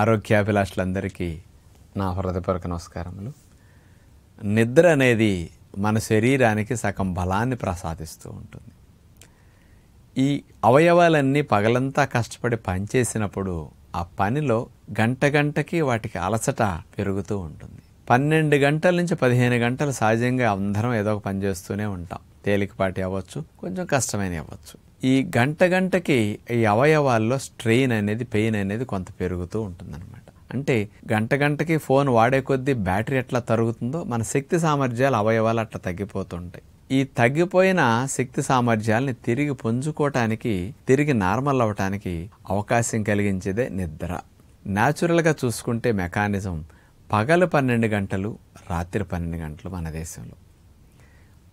ఆరోగ్యాభిలాషులందరికీ నా హృదయపూర్వక నమస్కారములు నిద్ర అనేది మన శరీరానికి సగం బలాన్ని ప్రసాదిస్తూ ఉంటుంది ఈ అవయవాలన్నీ పగలంతా కష్టపడి పనిచేసినప్పుడు ఆ పనిలో గంట గంటకి వాటికి అలసట పెరుగుతూ ఉంటుంది పన్నెండు గంటల నుంచి పదిహేను గంటలు సహజంగా అందరం ఏదో ఒక పని చేస్తూనే ఉంటాం తేలికపాటి అవ్వచ్చు కొంచెం కష్టమైన అవ్వచ్చు ఈ గంట గంటకి ఈ అవయవాల్లో స్ట్రెయిన్ అనేది పెయిన్ అనేది కొంత పెరుగుతూ ఉంటుందన్నమాట అంటే గంట గంటకి ఫోన్ వాడే కొద్దీ బ్యాటరీ ఎట్లా తరుగుతుందో మన శక్తి సామర్థ్యాలు అవయవాలు అట్లా తగ్గిపోతుంటాయి ఈ తగ్గిపోయిన శక్తి సామర్థ్యాలని తిరిగి పుంజుకోవటానికి తిరిగి నార్మల్ అవ్వటానికి అవకాశం కలిగించేదే నిద్ర న్యాచురల్గా చూసుకుంటే మెకానిజం పగలు పన్నెండు గంటలు రాత్రి పన్నెండు గంటలు మన దేశంలో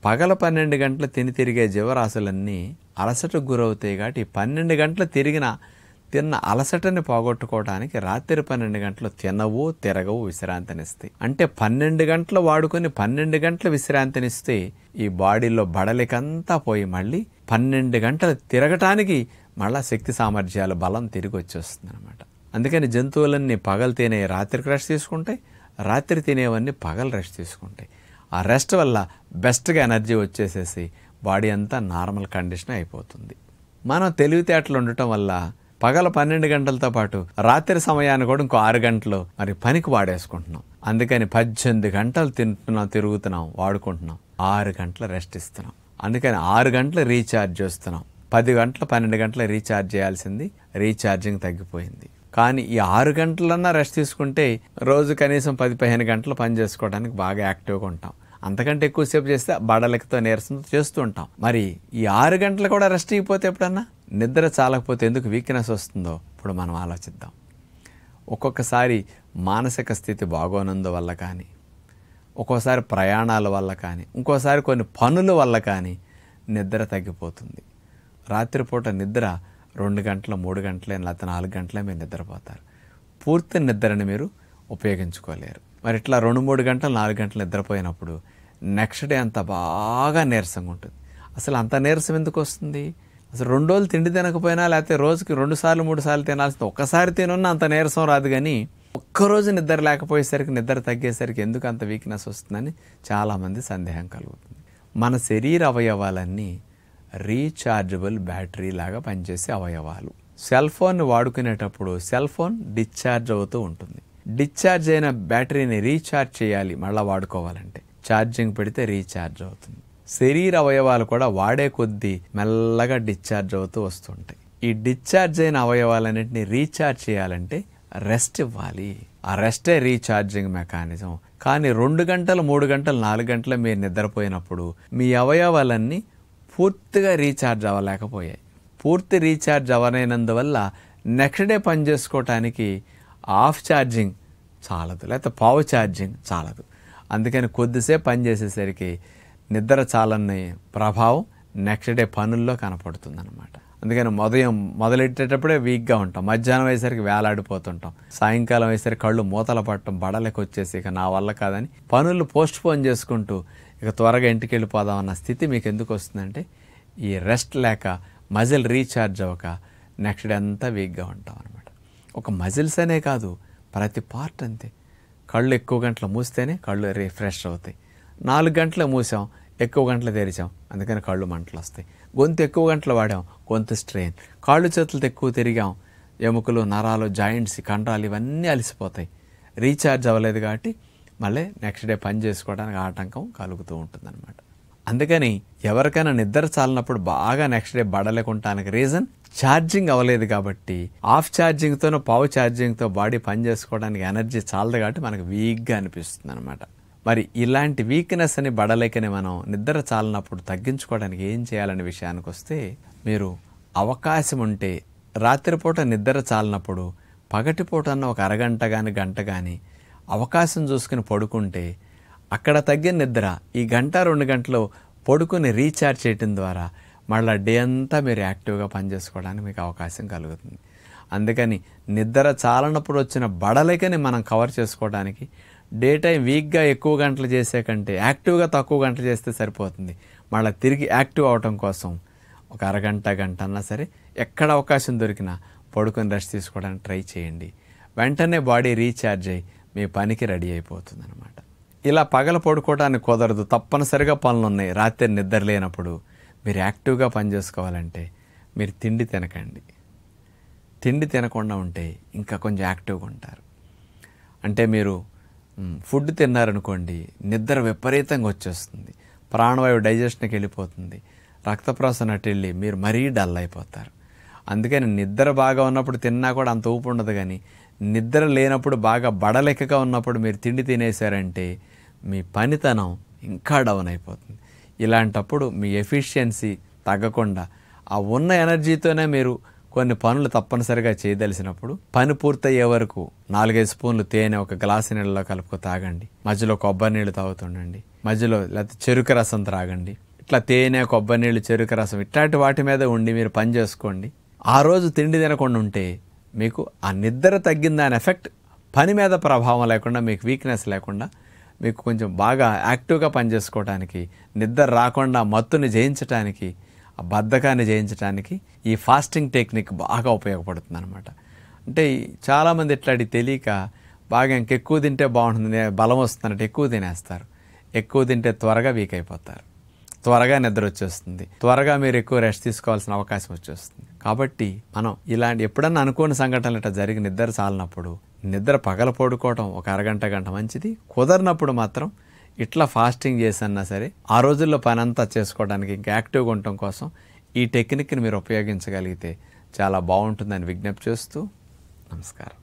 పగల పన్నెండు గంటలు తిని తిరిగే జీవరాశులన్నీ అలసటకు గురవుతాయి కాబట్టి పన్నెండు గంటలు తిరిగిన తిన్న అలసటని పోగొట్టుకోవడానికి రాత్రి పన్నెండు గంటలు తినవు తిరగవు విశ్రాంతినిస్తాయి అంటే పన్నెండు గంటలు వాడుకొని పన్నెండు గంటలు విశ్రాంతినిస్తే ఈ బాడీలో బడలికంతా పోయి మళ్ళీ పన్నెండు గంటలు తిరగటానికి మళ్ళా శక్తి సామర్థ్యాలు బలం తిరిగి వచ్చేస్తుంది అనమాట అందుకని జంతువులన్నీ పగలు తినే రాత్రికి రష్ తీసుకుంటాయి రాత్రి తినేవన్నీ పగలు రష్ తీసుకుంటాయి ఆ రెస్ట్ వల్ల బెస్ట్గా ఎనర్జీ వచ్చేసేసి బాడీ అంతా నార్మల్ కండిషన్ అయిపోతుంది మనం తెలివితేటలు ఉండటం వల్ల పగల పన్నెండు గంటలతో పాటు రాత్రి సమయాన్ని కూడా ఇంకో ఆరు గంటలు మరి పనికి వాడేసుకుంటున్నాం అందుకని పద్దెనిమిది గంటలు తింటున్నాం తిరుగుతున్నాం వాడుకుంటున్నాం ఆరు గంటలు రెస్ట్ ఇస్తున్నాం అందుకని ఆరు గంటలు రీఛార్జ్ చేస్తున్నాం పది గంటలు పన్నెండు గంటలు రీఛార్జ్ చేయాల్సింది రీఛార్జింగ్ తగ్గిపోయింది కానీ ఈ ఆరు గంటలన్నా రెస్ట్ తీసుకుంటే రోజు కనీసం పది పదిహేను గంటలు పని చేసుకోవడానికి బాగా యాక్టివ్గా ఉంటాం అంతకంటే ఎక్కువసేపు చేస్తే బడలకితో నీరసం చేస్తూ ఉంటాం మరి ఈ ఆరు గంటలు కూడా రెస్ట్ అయిపోతే ఎప్పుడన్నా నిద్ర చాలకపోతే ఎందుకు వీక్నెస్ వస్తుందో ఇప్పుడు మనం ఆలోచిద్దాం ఒక్కొక్కసారి మానసిక స్థితి బాగోనందు వల్ల కానీ ఒక్కోసారి ప్రయాణాల వల్ల కానీ ఇంకోసారి కొన్ని పనుల వల్ల కానీ నిద్ర తగ్గిపోతుంది రాత్రిపూట నిద్ర రెండు గంటలు మూడు గంటలే లేకపోతే నాలుగు గంటలే మీరు నిద్రపోతారు పూర్తి నిద్రని మీరు ఉపయోగించుకోలేరు మరి ఇట్లా రెండు మూడు గంటలు నాలుగు గంటలు నిద్రపోయినప్పుడు నెక్స్ట్ డే అంత బాగా నీరసంగా ఉంటుంది అసలు అంత నీరసం ఎందుకు వస్తుంది అసలు రెండు రోజులు తిండి తినకపోయినా లేకపోతే రోజుకి రెండు సార్లు మూడు సార్లు తినాల్సింది ఒక్కసారి తినున్న అంత నీరసం రాదు కానీ ఒక్కరోజు నిద్ర లేకపోయేసరికి నిద్ర తగ్గేసరికి ఎందుకు అంత వీక్నెస్ వస్తుందని చాలామంది సందేహం కలుగుతుంది మన శరీర అవయవాలన్నీ రీఛార్జబుల్ బ్యాటరీ లాగా పనిచేసే అవయవాలు సెల్ ఫోన్ వాడుకునేటప్పుడు సెల్ ఫోన్ డిశ్చార్జ్ అవుతూ ఉంటుంది డిశ్చార్జ్ అయిన బ్యాటరీని రీఛార్జ్ చేయాలి మళ్ళీ వాడుకోవాలంటే ఛార్జింగ్ పెడితే రీఛార్జ్ అవుతుంది శరీర అవయవాలు కూడా వాడే కొద్దీ మెల్లగా డిశ్చార్జ్ అవుతూ వస్తుంటాయి ఈ డిశ్చార్జ్ అయిన అవయవాలన్నింటినీ రీఛార్జ్ చేయాలంటే రెస్ట్ ఇవ్వాలి ఆ రెస్టే రీఛార్జింగ్ మెకానిజం కానీ రెండు గంటలు మూడు గంటలు నాలుగు గంటలు మీరు నిద్రపోయినప్పుడు మీ అవయవాలన్నీ పూర్తిగా రీఛార్జ్ అవ్వలేకపోయాయి పూర్తి రీఛార్జ్ అవ్వనైనందువల్ల నెక్స్ట్ డే పని చేసుకోవటానికి ఆఫ్ ఛార్జింగ్ చాలదు లేకపోతే పావు ఛార్జింగ్ చాలదు అందుకని కొద్దిసేపు పని చేసేసరికి నిద్ర చాలన్న ప్రభావం నెక్స్ట్ డే పనుల్లో కనపడుతుందన్నమాట అందుకని ఉదయం మొదలెట్టేటప్పుడే వీక్గా ఉంటాం మధ్యాహ్నం అయ్యేసరికి వేలాడిపోతుంటాం సాయంకాలం అయ్యేసరికి కళ్ళు మూతల పట్టడం బడలకు వచ్చేసి ఇక నా వల్ల కాదని పనులు పోస్ట్ పోన్ చేసుకుంటూ ఇక త్వరగా ఇంటికి వెళ్ళిపోదామన్న స్థితి మీకు ఎందుకు వస్తుందంటే ఈ రెస్ట్ లేక మజిల్ రీఛార్జ్ అవ్వక నెక్స్ట్ డే అంతా వీక్గా ఉంటాం అనమాట ఒక మజిల్స్ అనే కాదు ప్రతి పార్ట్ అంతే కళ్ళు ఎక్కువ గంటలు మూస్తేనే కళ్ళు రిఫ్రెష్ అవుతాయి నాలుగు గంటలు మూసాం ఎక్కువ గంటలు తెరిచాం అందుకని కళ్ళు మంటలు వస్తాయి గొంతు ఎక్కువ గంటలు వాడాం గొంతు స్ట్రెయిన్ కాళ్ళు చేతులతో ఎక్కువ తిరిగాం ఎముకలు నరాలు జాయింట్స్ కండరాలు ఇవన్నీ అలసిపోతాయి రీఛార్జ్ అవ్వలేదు కాబట్టి మళ్ళీ నెక్స్ట్ డే పని చేసుకోవడానికి ఆటంకం కలుగుతూ ఉంటుందన్నమాట అందుకని ఎవరికైనా నిద్ర చాలినప్పుడు బాగా నెక్స్ట్ డే బడలేకుంటానికి రీజన్ ఛార్జింగ్ అవ్వలేదు కాబట్టి ఆఫ్ ఛార్జింగ్తోనో పావు ఛార్జింగ్తో బాడీ పని చేసుకోవడానికి ఎనర్జీ చాలదు కాబట్టి మనకు వీక్గా అనిపిస్తుంది అనమాట మరి ఇలాంటి వీక్నెస్ అని బడలేకని మనం నిద్ర చాలినప్పుడు తగ్గించుకోవడానికి ఏం చేయాలనే విషయానికి వస్తే మీరు అవకాశం ఉంటే రాత్రిపూట నిద్ర చాలినప్పుడు పగటిపూట అన్న ఒక అరగంట కానీ గంట కానీ అవకాశం చూసుకుని పడుకుంటే అక్కడ తగ్గిన నిద్ర ఈ గంట రెండు గంటలు పడుకుని రీఛార్జ్ చేయటం ద్వారా మళ్ళీ డే అంతా మీరు యాక్టివ్గా పనిచేసుకోవడానికి మీకు అవకాశం కలుగుతుంది అందుకని నిద్ర చాలనప్పుడు వచ్చిన బడలికని మనం కవర్ చేసుకోవడానికి డే టైం వీక్గా ఎక్కువ గంటలు చేసే కంటే యాక్టివ్గా తక్కువ గంటలు చేస్తే సరిపోతుంది మళ్ళీ తిరిగి యాక్టివ్ అవటం కోసం ఒక అరగంట గంట అన్నా సరే ఎక్కడ అవకాశం దొరికినా పడుకొని రెస్ట్ తీసుకోవడానికి ట్రై చేయండి వెంటనే బాడీ రీఛార్జ్ అయ్యి మీ పనికి రెడీ అయిపోతుంది అనమాట ఇలా పగల పడుకోవడానికి కుదరదు తప్పనిసరిగా పనులు ఉన్నాయి రాత్రి నిద్ర లేనప్పుడు మీరు యాక్టివ్గా పనిచేసుకోవాలంటే మీరు తిండి తినకండి తిండి తినకుండా ఉంటే ఇంకా కొంచెం యాక్టివ్గా ఉంటారు అంటే మీరు ఫుడ్ తిన్నారనుకోండి నిద్ర విపరీతంగా వచ్చేస్తుంది ప్రాణవాయువు డైజెషన్కి వెళ్ళిపోతుంది రక్త అటు వెళ్ళి మీరు మరీ డల్ అయిపోతారు అందుకని నిద్ర బాగా ఉన్నప్పుడు తిన్నా కూడా అంత ఊపు ఉండదు కానీ నిద్ర లేనప్పుడు బాగా బడలెక్కగా ఉన్నప్పుడు మీరు తిండి తినేశారంటే మీ పనితనం ఇంకా డౌన్ అయిపోతుంది ఇలాంటప్పుడు మీ ఎఫిషియన్సీ తగ్గకుండా ఆ ఉన్న ఎనర్జీతోనే మీరు కొన్ని పనులు తప్పనిసరిగా చేయదలిసినప్పుడు పని పూర్తయ్యే వరకు నాలుగైదు స్పూన్లు తేనె ఒక గ్లాసు నీళ్ళలో కలుపుకు తాగండి మధ్యలో కొబ్బరి నీళ్ళు తాగుతుండండి మధ్యలో లేకపోతే చెరుకు రసం త్రాగండి ఇట్లా తేనె కొబ్బరి నీళ్ళు చెరుకు రసం ఇట్లాంటి వాటి మీద ఉండి మీరు పని చేసుకోండి ఆ రోజు తిండి తినకుండా ఉంటే మీకు ఆ నిద్ర తగ్గింది అనే ఎఫెక్ట్ పని మీద ప్రభావం లేకుండా మీకు వీక్నెస్ లేకుండా మీకు కొంచెం బాగా యాక్టివ్గా పనిచేసుకోవడానికి నిద్ర రాకుండా మత్తుని జయించడానికి ఆ బద్ధకాన్ని జయించడానికి ఈ ఫాస్టింగ్ టెక్నిక్ బాగా ఉపయోగపడుతుంది అనమాట అంటే చాలామంది అడిగి తెలియక బాగా ఇంకెక్కువ తింటే బాగుంటుంది బలం వస్తుందంటే ఎక్కువ తినేస్తారు ఎక్కువ తింటే త్వరగా వీక్ అయిపోతారు త్వరగా నిద్ర వచ్చేస్తుంది త్వరగా మీరు ఎక్కువ రెస్ట్ తీసుకోవాల్సిన అవకాశం వచ్చేస్తుంది కాబట్టి మనం ఇలాంటి ఎప్పుడన్నా అనుకోని సంఘటనలు ఇట్లా జరిగి నిద్ర చాలినప్పుడు నిద్ర పగల పడుకోవడం ఒక అరగంట గంట మంచిది కుదరినప్పుడు మాత్రం ఇట్లా ఫాస్టింగ్ చేసన్నా సరే ఆ రోజుల్లో పని అంతా చేసుకోవడానికి ఇంకా యాక్టివ్గా ఉండటం కోసం ఈ టెక్నిక్ని మీరు ఉపయోగించగలిగితే చాలా బాగుంటుందని విజ్ఞప్తి చేస్తూ నమస్కారం